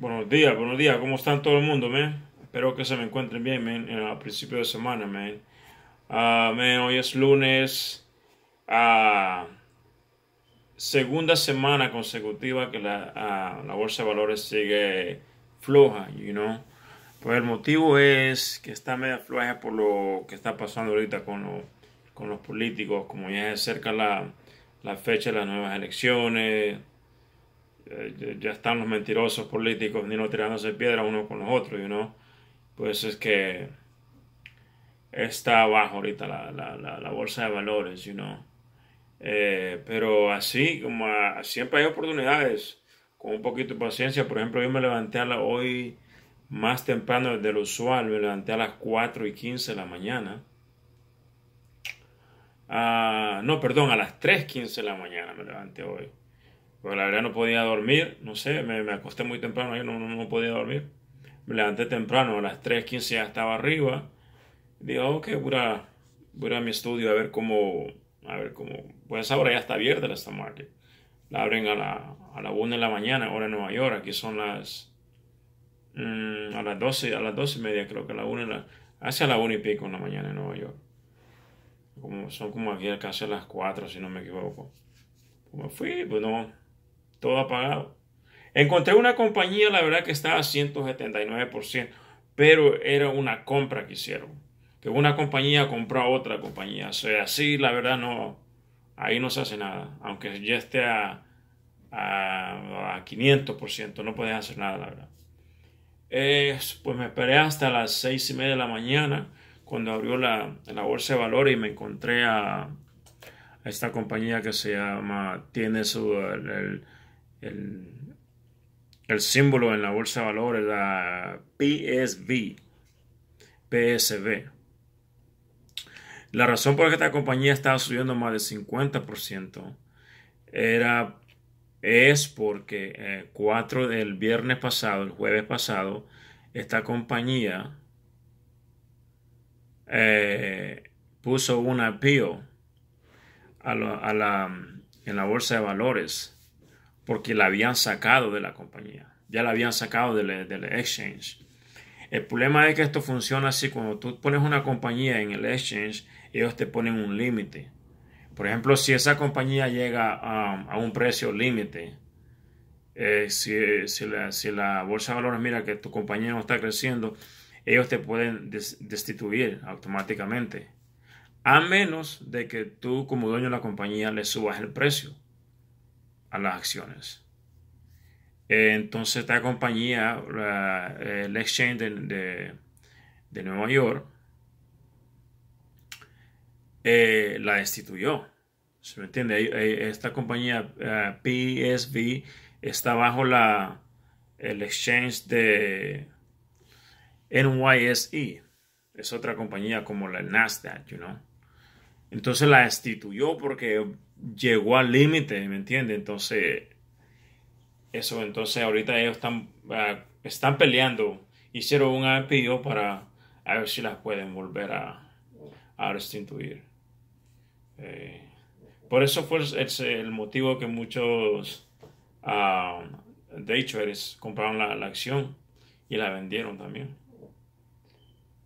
Buenos días, buenos días. ¿Cómo están todo el mundo, man? Espero que se me encuentren bien, man. el principio de semana, man. Ah, hoy es lunes. Ah, segunda semana consecutiva que ah, la, bolsa de valores sigue floja, you know. Pues el motivo es que está media floja por lo que está pasando ahorita con, los políticos. Como ya se acerca la, la fecha de las nuevas elecciones ya están los mentirosos políticos ni no tirándose piedra uno con los otros, y no Pues es que está abajo ahorita la, la, la, bolsa de valores, you know? Eh, pero así, como siempre hay oportunidades, con un poquito de paciencia. Por ejemplo, yo me levanté hoy más temprano del usual, me levanté a las 4 y 15 de la mañana. Ah, no, perdón, a las 3.15 de la mañana me levanté hoy. Porque la verdad no podía dormir, no sé, me, me acosté muy temprano, yo no, no, podía dormir. Me levanté temprano, a las 3.15 ya estaba arriba. Digo, ok, voy a, voy a mi estudio a ver cómo, a ver cómo, pues ahora ya está abierta la Star Market. La abren a la, a la 1 de la mañana, hora en Nueva York, aquí son las, mm, a las 12, a las 12 y media creo que a la 1 la, hacia la 1 y pico en la mañana en Nueva York. Como, son como aquí casi a las 4 si no me equivoco. Como pues fui, pues no, todo apagado. Encontré una compañía, la verdad que estaba a 179%, pero era una compra que hicieron. Que una compañía compró a otra compañía. sea, así la verdad no, ahí no se hace nada. Aunque ya esté a, a, 500%, no puedes hacer nada, la verdad. pues me esperé hasta las 6 y media de la mañana cuando abrió la, la bolsa de valores y me encontré a, esta compañía que se llama, tiene su, el, símbolo en la bolsa de valores, la PSV, PSV. La razón por la que esta compañía estaba subiendo más del 50% era, es porque eh, cuatro del viernes pasado, el jueves pasado, esta compañía eh, puso un appeal en la bolsa de valores porque la habían sacado de la compañía, ya la habían sacado del, exchange. El problema es que esto funciona así, cuando tú pones una compañía en el exchange, ellos te ponen un límite. Por ejemplo, si esa compañía llega a, un precio límite, eh, si, la, si, la, bolsa de valores mira que tu compañía no está creciendo, ellos te pueden destituir automáticamente. A menos de que tú como dueño de la compañía le subas el precio a las acciones. Eh, entonces esta compañía, el exchange eh, de, de, Nueva York, eh, la destituyó. ¿Se entiende? Esta compañía PSV está bajo la, el exchange de NYSE. Es otra compañía como la Nasdaq, you entonces la destituyó porque llegó al límite, ¿me entiendes? Entonces, eso, entonces ahorita ellos están, ah, están peleando. Hicieron un apido para a ver si las pueden volver a, a restituir. Eh, por eso fue el, motivo que muchos ah, de hecho, eres compraron la acción y la vendieron también.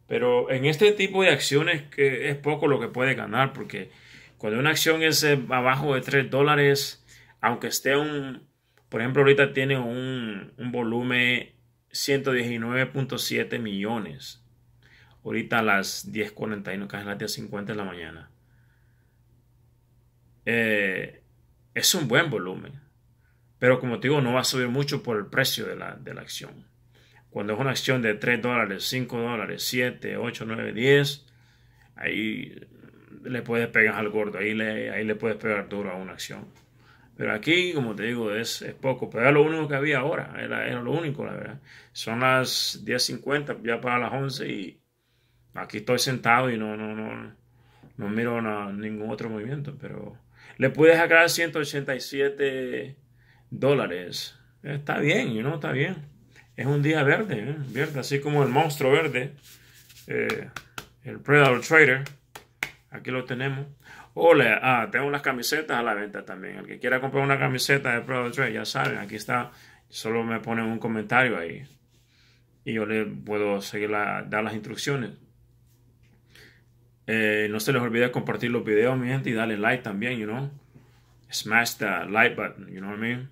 Pero en este tipo de acciones que es poco lo que puede ganar, porque cuando una acción es eh, abajo de 3 dólares, aunque esté un, por ejemplo, ahorita tiene un, un volumen 119.7 millones. Ahorita a las 10.41, casi a las 10.50 de la mañana. Eh, es un buen volumen. Pero como te digo, no va a subir mucho por el precio de la, de la acción. Cuando es una acción de 3 dólares, 5 dólares, 7, 8, 9, 10, ahí le puedes pegar al gordo, ahí le, ahí le puedes pegar duro a una acción. Pero aquí, como te digo, es, es poco, pero era lo único que había ahora, era, lo único, la verdad. Son las 10.50, ya para las 11 y aquí estoy sentado y no, no, no, no miro ningún otro movimiento, pero le pude sacar 187 dólares. Está bien, ¿no? Está bien es un día verde, ¿eh? verde, así como el monstruo verde, eh, el Predator Trader. Aquí lo tenemos. Hola, ah, tengo unas camisetas a la venta también. El que quiera comprar una camiseta de Predator Trader, ya saben, aquí está. Solo me ponen un comentario ahí y yo le puedo seguir dar las instrucciones. Eh, no se les olvide compartir los videos, mi gente, y darle like también, you know. Smash the like button, you know what I mean?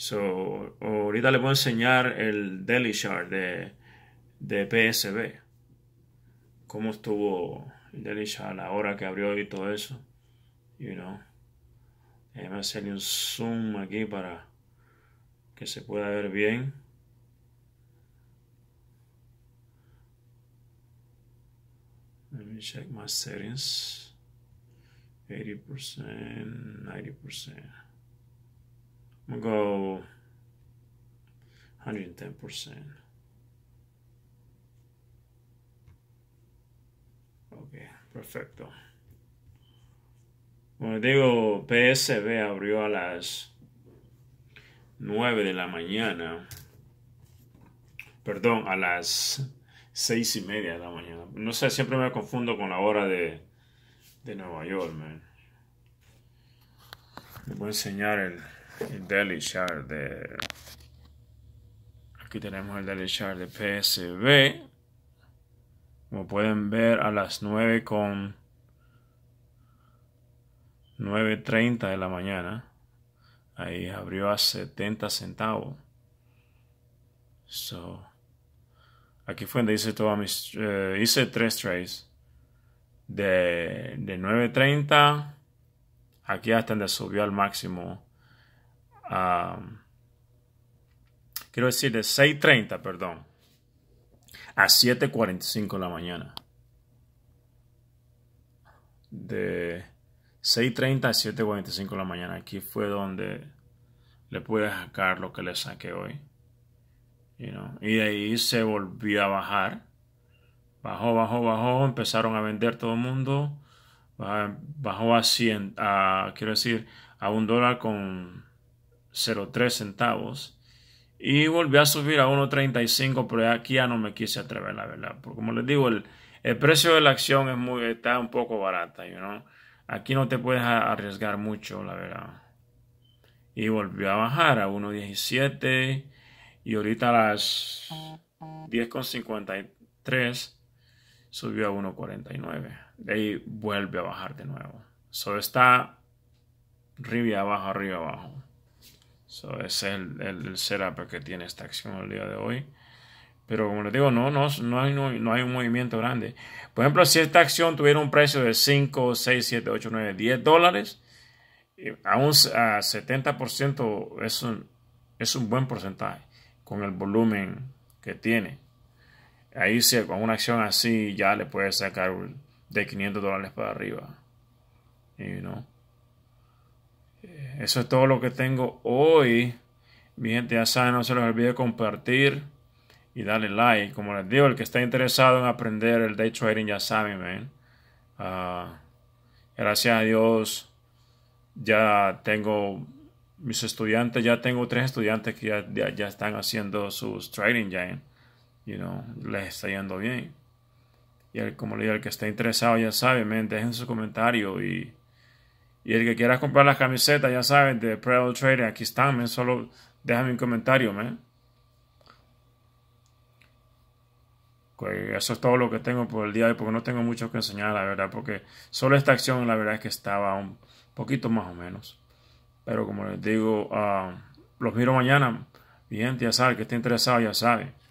So, ahorita les voy a enseñar el daily chart de, de PSB. Cómo estuvo el daily chart, la hora que abrió y todo eso. You know. a hacerle un zoom aquí para que se pueda ver bien. Let me check my settings. 80%, 90%. I'm a ir go 110%. Ok, perfecto. Bueno, digo, PSB abrió a las 9 de la mañana. Perdón, a las 6 y media de la mañana. No sé, siempre me confundo con la hora de, de Nueva York, man. voy a enseñar el... Daily Shard de... Aquí tenemos el Daily Shard de PSB. Como pueden ver, a las 9 con 9.30 de la mañana. Ahí abrió a 70 centavos. So, aquí fue donde hice todas mis... Eh, hice tres trades. De, de 9.30 aquí hasta donde subió al máximo Um, quiero decir, de 6.30, perdón, a 7.45 de la mañana. De 6.30 a 7.45 de la mañana. Aquí fue donde le pude sacar lo que le saqué hoy. You know? Y de ahí se volvió a bajar. Bajó, bajó, bajó. Empezaron a vender todo el mundo. Bajó a 100, a, quiero decir, a un dólar con 0.3 centavos. Y volvió a subir a 1.35, pero aquí ya no me quise atrever, la verdad. Porque como les digo, el, precio de la acción es muy, está un poco barata, Aquí no te puedes arriesgar mucho, la verdad. Y volvió a bajar a 1.17 y ahorita a las 10.53 subió a 1.49. De ahí vuelve a bajar de nuevo. Solo está arriba, abajo, arriba, abajo. So, es el, el, setup que tiene esta acción el día de hoy. Pero como les digo, no, no, no, hay, no, hay un movimiento grande. Por ejemplo, si esta acción tuviera un precio de 5, 6, 7, 8, 9, 10 dólares, a un a 70% es un, es un buen porcentaje con el volumen que tiene. Ahí sí, con una acción así ya le puede sacar de 500 dólares para arriba. Y no. Eso es todo lo que tengo hoy. Mi gente ya saben, no se les olvide compartir y darle like. Como les digo, el que está interesado en aprender el day trading ya saben ah, gracias a Dios ya tengo mis estudiantes, ya tengo tres estudiantes que ya, están haciendo sus trading ya, les está yendo bien. Y el, como les digo, el que está interesado ya sabe, dejen su comentario y y el que quiera comprar las camisetas, ya saben, de Preval Trader, aquí están, Solo déjame un comentario, men. Pues eso es todo lo que tengo por el día de hoy, porque no tengo mucho que enseñar, la verdad, porque solo esta acción, la verdad es que estaba un poquito más o menos. Pero como les digo, ah, los miro mañana. bien, gente ya sabe, que esté interesado ya sabe.